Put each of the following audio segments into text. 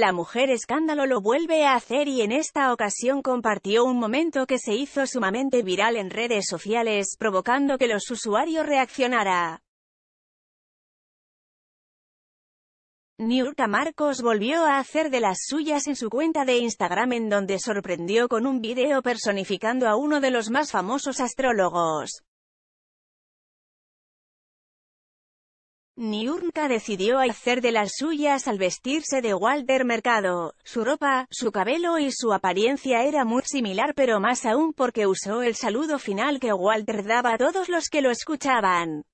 La mujer escándalo lo vuelve a hacer y en esta ocasión compartió un momento que se hizo sumamente viral en redes sociales, provocando que los usuarios reaccionara. Niurka Marcos volvió a hacer de las suyas en su cuenta de Instagram en donde sorprendió con un video personificando a uno de los más famosos astrólogos. Niurka decidió hacer de las suyas al vestirse de Walter Mercado. Su ropa, su cabello y su apariencia era muy similar pero más aún porque usó el saludo final que Walter daba a todos los que lo escuchaban.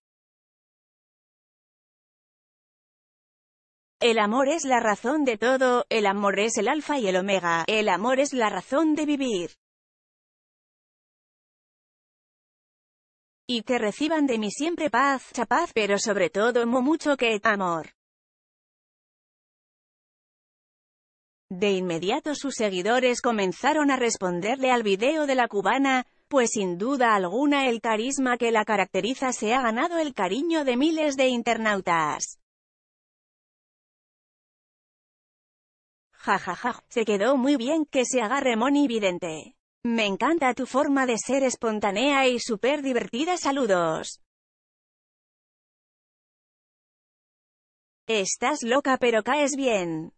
El amor es la razón de todo, el amor es el alfa y el omega, el amor es la razón de vivir. y que reciban de mí siempre paz, chapaz, pero sobre todo mucho que amor. De inmediato sus seguidores comenzaron a responderle al video de la cubana, pues sin duda alguna el carisma que la caracteriza se ha ganado el cariño de miles de internautas. Jajaja, se quedó muy bien que se agarre Moni Vidente. Me encanta tu forma de ser espontánea y súper divertida. Saludos. Estás loca pero caes bien.